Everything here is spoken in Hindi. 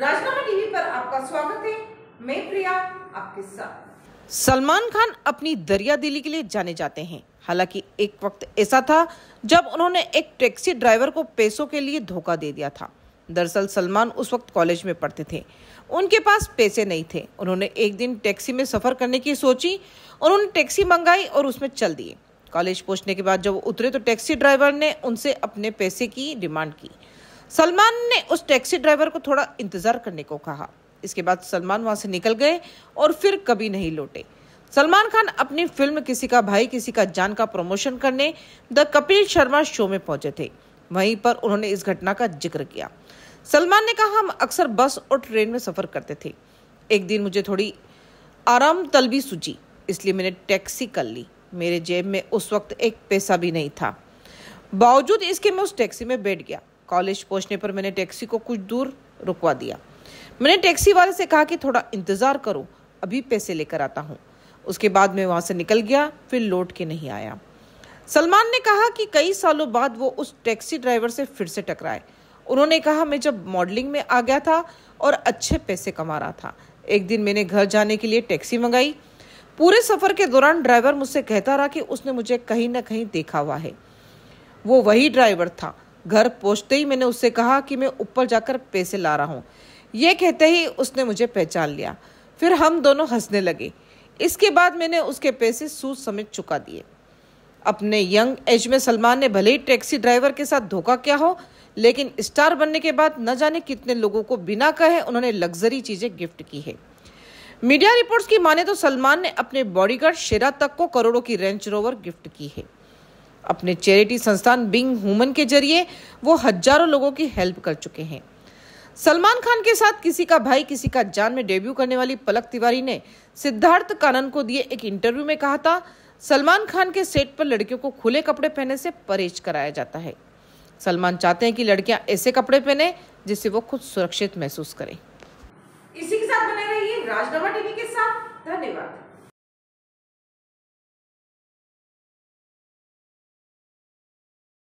राजनामा टीवी पर आपका स्वागत है मैं प्रिया आपके साथ सलमान खान अपनी दरिया दिली के लिए जाने जाते हैं हालांकि एक वक्त ऐसा था जब उन्होंने एक टैक्सी ड्राइवर को पैसों के लिए धोखा दे दिया था दरअसल सलमान उस वक्त कॉलेज में पढ़ते थे उनके पास पैसे नहीं थे उन्होंने एक दिन टैक्सी में सफ़र करने की सोची उन्होंने टैक्सी मंगाई और उसमें चल दिए कॉलेज पहुंचने के बाद जब उतरे तो टैक्सी ड्राइवर ने उनसे अपने पैसे की डिमांड की सलमान ने उस टैक्सी ड्राइवर को थोड़ा इंतजार करने को कहा इसके बाद सलमान वहां से निकल गए और फिर कभी नहीं लौटे सलमान खान अपनी फिल्म किसी का भाई किसी का जान का प्रमोशन करने द कपिल शर्मा शो में पहुंचे थे वहीं पर उन्होंने इस घटना का जिक्र किया सलमान ने कहा हम अक्सर बस और ट्रेन में सफर करते थे एक दिन मुझे थोड़ी आराम तलबी सूझी इसलिए मैंने टैक्सी कर ली मेरे जेब में उस वक्त एक पैसा भी नहीं था बावजूद इसके मैं उस टैक्सी में बैठ गया कॉलेज पहुंचने पर मैंने टैक्सी को कुछ दूर रुकवा दिया मैंने टैक्सी वाले से कहा कि थोड़ा इंतज़ार करो अभी पैसे लेकर आता हूँ उसके बाद मैं वहाँ से निकल गया फिर लौट के नहीं आया सलमान ने कहा कि कई सालों बाद वो उस टैक्सी ड्राइवर से फिर से टकराए उन्होंने कहा मैं जब मॉडलिंग में आ गया था और अच्छे पैसे कमा रहा था एक दिन मैंने घर जाने के लिए टैक्सी मंगाई पूरे सफ़र के दौरान ड्राइवर मुझसे कहता रहा कि उसने मुझे कहीं ना कहीं देखा हुआ है वो वही ड्राइवर था घर पहुंचते ही मैंने उससे कहा कि मैं ऊपर जाकर पैसे ला रहा हूँ ये कहते ही उसने मुझे पहचान लिया फिर हम दोनों हंसने लगे इसके बाद मैंने उसके पैसे सूझ समेत चुका दिए अपने यंग एज में सलमान ने भले ही टैक्सी ड्राइवर के साथ धोखा किया हो लेकिन स्टार बनने के बाद न जाने कितने लोगों को बिना कहे उन्होंने लग्जरी चीज़ें गिफ्ट की है मीडिया रिपोर्ट्स की माने तो सलमान ने अपने बॉडीगार्ड शेरा तक को करोड़ों की रेंज रोवर गिफ्ट की है अपने चैरिटी संस्थान बिंग ह्यूमन के जरिए वो हजारों लोगों की हेल्प कर चुके हैं सलमान खान के साथ किसी का भाई किसी का जान में डेब्यू करने वाली पलक तिवारी ने सिद्धार्थ कानन को दिए एक इंटरव्यू में कहा था सलमान खान के सेट पर लड़कियों को खुले कपड़े पहनने से परहेज कराया जाता है सलमान चाहते हैं कि लड़कियां ऐसे कपड़े पहने जिससे वो खुद सुरक्षित महसूस करें इसी के साथ बने रहिए राजनामा टीवी के साथ धन्यवाद